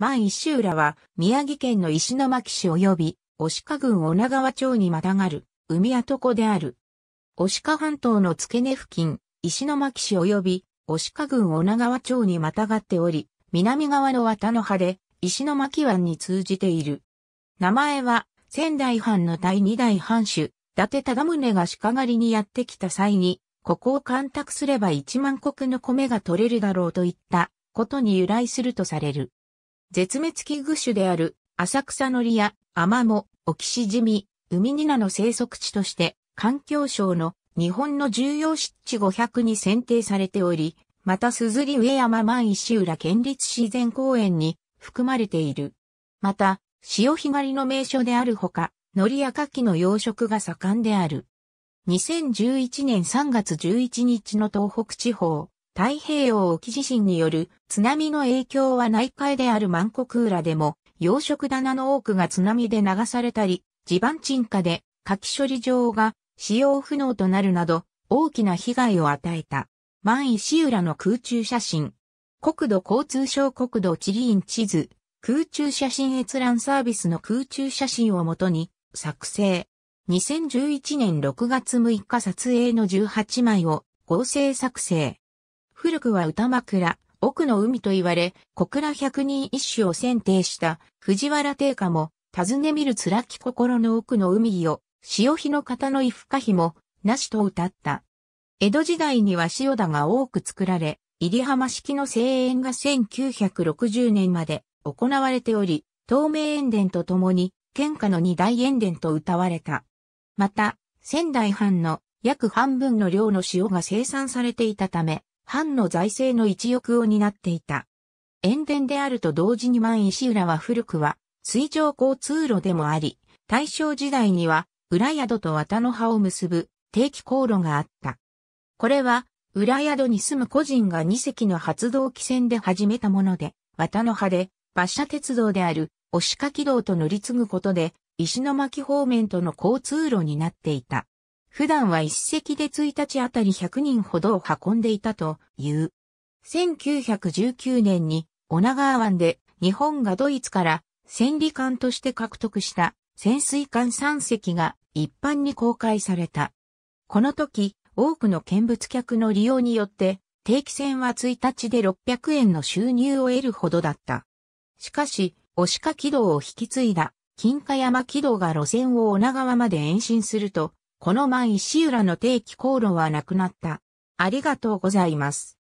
万石浦は、宮城県の石巻市及び、押鹿郡女川町にまたがる、海跡湖である。押鹿半島の付け根付近、石巻市及び、押鹿郡女川町にまたがっており、南側の綿の葉で、石巻湾に通じている。名前は、仙台藩の第二代藩主、伊達忠宗が鹿狩りにやってきた際に、ここを干拓すれば一万石の米が取れるだろうといったことに由来するとされる。絶滅危惧種である浅草のりやアマモ、オキシジミ、ウミニナの生息地として環境省の日本の重要湿地500に選定されており、また鈴木上山万石浦県立自然公園に含まれている。また、潮干狩りの名所であるほか、海苔や牡蠣の養殖が盛んである。2011年3月11日の東北地方、太平洋沖地震による津波の影響は内海である万国浦でも、養殖棚の多くが津波で流されたり、地盤沈下で火器処理場が使用不能となるなど、大きな被害を与えた。万石浦の空中写真。国土交通省国土地理院地図、空中写真閲覧サービスの空中写真をもとに作成。2011年6月6日撮影の18枚を合成作成。古くは歌枕、奥の海と言われ、小倉百人一首を選定した藤原定家も、尋ね見る辛き心の奥の海を、潮日の方の不可避も、なしと歌った。江戸時代には塩田が多く作られ、入浜式の声援が1960年まで行われており、透明塩田とともに、県下の二大塩田と歌われた。また、仙台藩の約半分の量の塩が生産されていたため、藩の財政の一翼を担っていた。塩田であると同時に万石浦は古くは水上交通路でもあり、大正時代には裏宿と綿の葉を結ぶ定期航路があった。これは裏宿に住む個人が2隻の発動機船で始めたもので、綿の葉で馬車鉄道である押掛軌道と乗り継ぐことで石巻方面との交通路になっていた。普段は一席で1日あたり100人ほどを運んでいたという。1919年に女川湾で日本がドイツから戦利艦として獲得した潜水艦3隻が一般に公開された。この時、多くの見物客の利用によって、定期船は1日で600円の収入を得るほどだった。しかし、押鹿軌道を引き継いだ金華山軌道が路線を女川まで延伸すると、この前石浦の定期航路はなくなった。ありがとうございます。